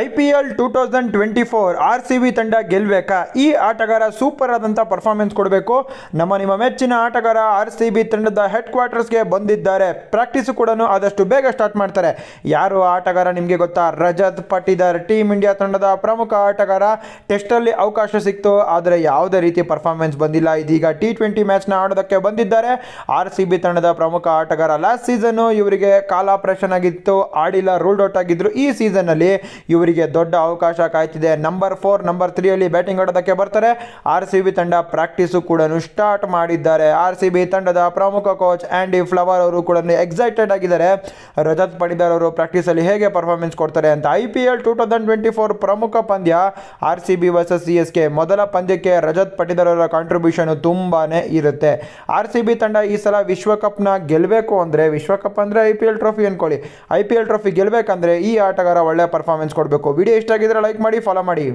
I P L two thousand twenty four R C B ತಂಡ ಗೆಲ್ಬೇಕಾ ಈ ಆಟಗಾರ ಸೂಪರ್ ಆದಂಥ ಪರ್ಫಾರ್ಮೆನ್ಸ್ ಕೊಡಬೇಕು ನಮ್ಮ ನಿಮ್ಮ ಮೆಚ್ಚಿನ ಆಟಗಾರ ಆರ್ ಸಿ ಬಿ ತಂಡದ ಹೆಡ್ ಕ್ವಾರ್ಟರ್ಸ್ಗೆ ಬಂದಿದ್ದಾರೆ ಪ್ರಾಕ್ಟೀಸು ಕೂಡ ಆದಷ್ಟು ಬೇಗ ಸ್ಟಾರ್ಟ್ ಮಾಡ್ತಾರೆ ಯಾರು ಆಟಗಾರ ನಿಮಗೆ ಗೊತ್ತಾ ರಜತ್ ಪಟಿದಾರ್ ಟೀಮ್ ಇಂಡಿಯಾ ತಂಡದ ಪ್ರಮುಖ ಆಟಗಾರ ಟೆಸ್ಟಲ್ಲಿ ಅವಕಾಶ ಸಿಕ್ತು ಆದರೆ ಯಾವುದೇ ರೀತಿ ಪರ್ಫಾರ್ಮೆನ್ಸ್ ಬಂದಿಲ್ಲ ಇದೀಗ ಟಿ ಟ್ವೆಂಟಿ ಮ್ಯಾಚ್ನ ಆಡೋದಕ್ಕೆ ಬಂದಿದ್ದಾರೆ ಆರ್ ಸಿ ಬಿ ತಂಡದ ಪ್ರಮುಖ ಆಟಗಾರ ಲಾಸ್ಟ್ ಸೀಸನ್ನು ಇವರಿಗೆ ಕಾಲ ಆಪರೇಷನ್ ಆಗಿತ್ತು ಆಡಿಲ್ಲ ರೂಲ್ಡ್ ಔಟ್ ಆಗಿದ್ರು ಈ ಇವರು ಇವರಿಗೆ ದೊಡ್ಡ ಅವಕಾಶ ಕಾಯ್ತಿದೆ ನಂಬರ್ ಫೋರ್ ನಂಬರ್ ಅಲ್ಲಿ ಬ್ಯಾಟಿಂಗ್ ಆಡೋದಕ್ಕೆ ಬರ್ತಾರೆ ಆರ್ ಸಿ ಬಿ ತಂಡ ಪ್ರಾಕ್ಟೀಸ್ ಕೂಡ ಸ್ಟಾರ್ಟ್ ಮಾಡಿದ್ದಾರೆ ಆರ್ ಸಿ ಬಿ ತಂಡದ ಪ್ರಮುಖ ಕೋಚ್ ಆ್ಯಂಡಿ ಫ್ಲವರ್ ಅವರು ಕೂಡ ಎಕ್ಸೈಟೆಡ್ ಆಗಿದ್ದಾರೆ ರಜತ್ ಪಡಿದಾರ್ ಅವರು ಅಲ್ಲಿ ಹೇಗೆ ಪರ್ಫಾರ್ಮೆನ್ಸ್ ಕೊಡ್ತಾರೆ ಅಂತ I P L two thousand twenty four ಪ್ರಮುಖ ಪಂದ್ಯ R C B versus C S K ಮೊದಲ ಪಂದ್ಯಕ್ಕೆ ರಜತ್ ಪಟಿದಾರ್ ಅವರ ಕಾಂಟ್ರಿಬ್ಯೂಷನ್ ತುಂಬಾನೇ ಇರುತ್ತೆ ಆರ್ ಸಿ ಬಿ ತಂಡ ಈ ಸಲ ವಿಶ್ವಕಪ್ನ ಗೆಲ್ಬೇಕು ಅಂದ್ರೆ ವಿಶ್ವಕಪ್ ಅಂದ್ರೆ ಐ ಪಿ ಎಲ್ ಟ್ರೋಫಿ ಅನ್ಕೊಳ್ಳಿ ಐ ಪಿ ಎಲ್ ಟ್ರೋಫಿ ಗೆಲ್ಲಬೇಕಂದ್ರೆ ಈ ಆಟಗಾರ ಒಳ್ಳೆ ಪರ್ಫಾರ್ಮೆನ್ಸ್ ಕೊಡ್ತಾರೆ ಬೇಕು ವಿಡಿಯೋ ಇಷ್ಟ ಆಗಿದ್ರೆ ಲೈಕ್ ಮಾಡಿ ಫಾಲೋ ಮಾಡಿ